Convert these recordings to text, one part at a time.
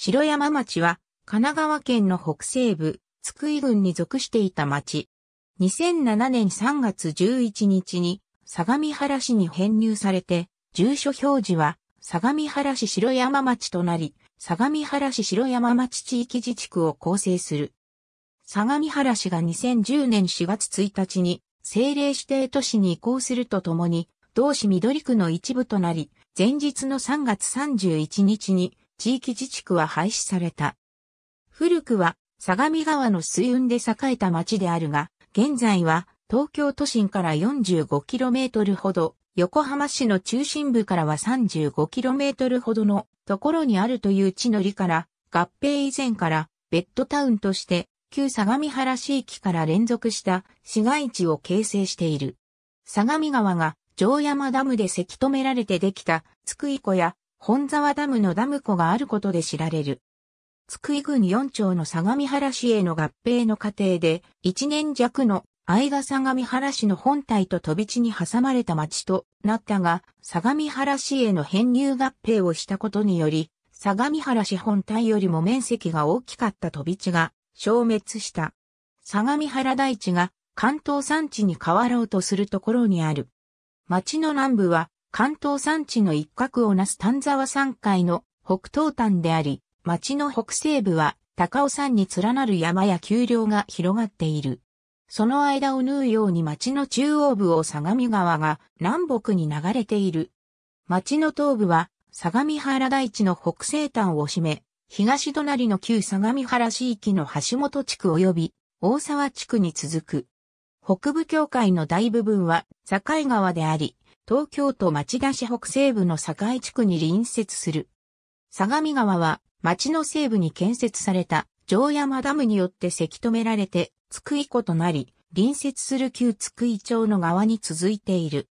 城山町は、神奈川県の北西部、津久井郡に属していた町。2007年3月11日に、相模原市に編入されて、住所表示は、相模原市城山町となり、相模原市城山町地域自治区を構成する。相模原市が2010年4月1日に政令指定都市に移行するとともに、同市緑区の一部となり、前日の3月31日に地域自治区は廃止された。古くは相模川の水運で栄えた町であるが、現在は東京都心から 45km ほど、横浜市の中心部からは 35km ほどのところにあるという地の利から、合併以前からベッドタウンとして旧相模原市域から連続した市街地を形成している。相模川が城山ダムでせき止められてできた津久井湖や本沢ダムのダム湖があることで知られる。津久井郡四町の相模原市への合併の過程で、一年弱の間相模原市の本体と飛び地に挟まれた町となったが、相模原市への編入合併をしたことにより、相模原市本体よりも面積が大きかった飛び地が消滅した。相模原大地が関東山地に変わろうとするところにある。町の南部は関東山地の一角をなす丹沢山海の北東端であり、町の北西部は高尾山に連なる山や丘陵が広がっている。その間を縫うように町の中央部を相模川が南北に流れている。町の東部は相模原大地の北西端を占め、東隣の旧相模原市域の橋本地区及び大沢地区に続く。北部境界の大部分は境川であり、東京都町田市北西部の境地区に隣接する。相模川は町の西部に建設された城山ダムによってせき止められて、津久井湖となり、隣接する旧津久井町の側に続いている。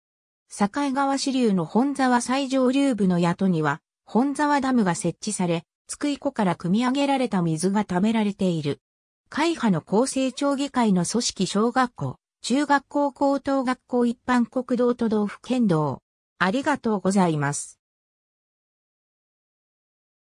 境川支流の本沢最上流部の宿には、本沢ダムが設置され、津久井湖から汲み上げられた水が貯められている。会派の厚生町議会の組織小学校、中学校高等学校一般国道都道府県道。ありがとうございます。